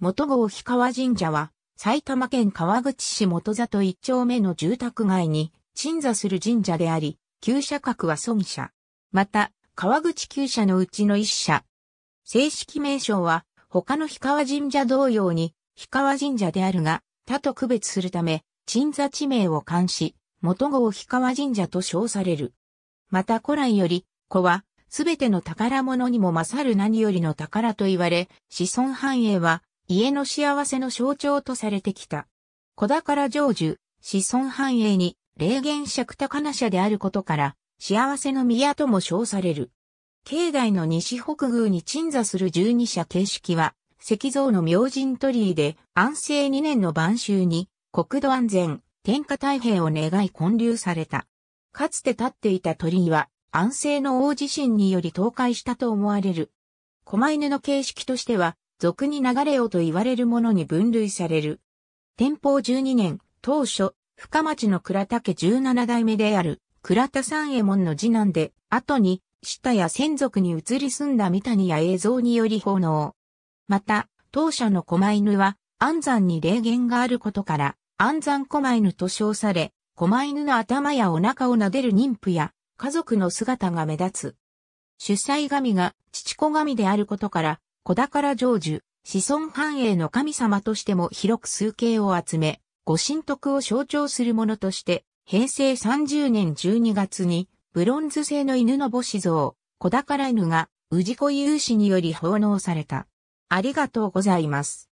元郷氷川神社は、埼玉県川口市元里一丁目の住宅街に鎮座する神社であり、旧社格は尊社。また、川口旧社のうちの一社。正式名称は、他の氷川神社同様に、氷川神社であるが、他と区別するため、鎮座地名を冠し、元郷氷川神社と称される。また古来より、子は、すべての宝物にも勝る何よりの宝と言われ、子孫繁栄は、家の幸せの象徴とされてきた。子宝成就、子孫繁栄に、霊元尺高な社であることから、幸せの宮とも称される。境内の西北宮に鎮座する十二社形式は、石像の明神鳥居で安政二年の晩秋に国土安全、天下太平を願い建立された。かつて立っていた鳥居は安政の大地震により倒壊したと思われる。狛犬の形式としては俗に流れをと言われるものに分類される。天保12年、当初、深町の倉竹17代目である、倉田三右衛門の次男で、後に、下や先族に移り住んだ三谷や映像により奉納。また、当社の狛犬は、安山に霊言があることから、安山狛犬と称され、狛犬の頭やお腹を撫でる妊婦や、家族の姿が目立つ。主催神が父子神であることから、小宝成就、子孫繁栄の神様としても広く崇敬を集め、ご神徳を象徴するものとして、平成30年12月に、ブロンズ製の犬の母子像、小宝犬が、氏子有志により奉納された。ありがとうございます。